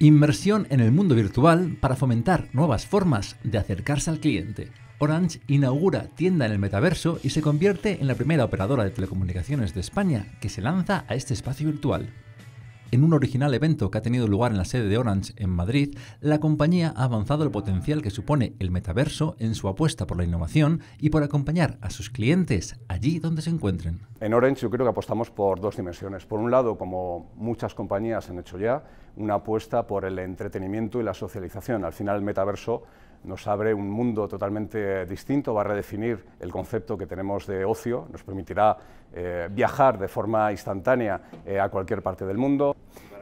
Inmersión en el mundo virtual para fomentar nuevas formas de acercarse al cliente. Orange inaugura tienda en el metaverso y se convierte en la primera operadora de telecomunicaciones de España que se lanza a este espacio virtual. En un original evento que ha tenido lugar en la sede de Orange en Madrid, la compañía ha avanzado el potencial que supone el metaverso en su apuesta por la innovación y por acompañar a sus clientes allí donde se encuentren. En Orange yo creo que apostamos por dos dimensiones. Por un lado, como muchas compañías han hecho ya, una apuesta por el entretenimiento y la socialización. Al final el metaverso nos abre un mundo totalmente distinto, va a redefinir el concepto que tenemos de ocio, nos permitirá eh, viajar de forma instantánea eh, a cualquier parte del mundo.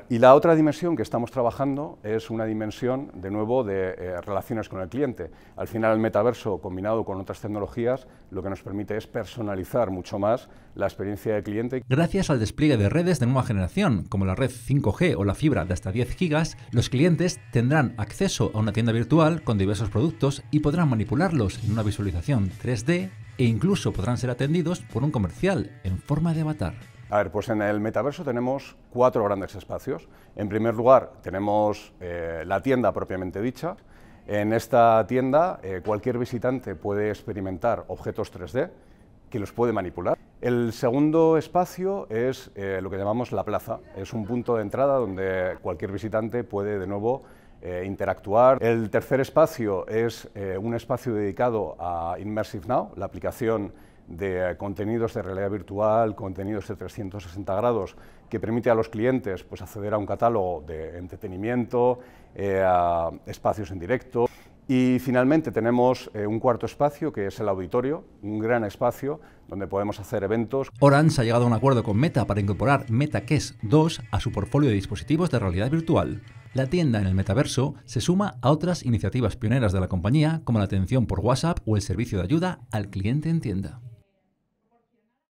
Y la otra dimensión que estamos trabajando es una dimensión, de nuevo, de eh, relaciones con el cliente. Al final, el metaverso, combinado con otras tecnologías, lo que nos permite es personalizar mucho más la experiencia del cliente. Gracias al despliegue de redes de nueva generación, como la red 5G o la fibra de hasta 10 gigas, los clientes tendrán acceso a una tienda virtual con diversos productos y podrán manipularlos en una visualización 3D e incluso podrán ser atendidos por un comercial en forma de avatar. A ver, pues en el metaverso tenemos cuatro grandes espacios. En primer lugar, tenemos eh, la tienda propiamente dicha. En esta tienda, eh, cualquier visitante puede experimentar objetos 3D que los puede manipular. El segundo espacio es eh, lo que llamamos la plaza. Es un punto de entrada donde cualquier visitante puede de nuevo interactuar. El tercer espacio es un espacio dedicado a Immersive Now, la aplicación de contenidos de realidad virtual, contenidos de 360 grados, que permite a los clientes pues, acceder a un catálogo de entretenimiento, eh, a espacios en directo. Y finalmente tenemos eh, un cuarto espacio que es el auditorio, un gran espacio donde podemos hacer eventos. Orange ha llegado a un acuerdo con Meta para incorporar MetaQuest 2 a su portfolio de dispositivos de realidad virtual. La tienda en el metaverso se suma a otras iniciativas pioneras de la compañía como la atención por WhatsApp o el servicio de ayuda al cliente en tienda.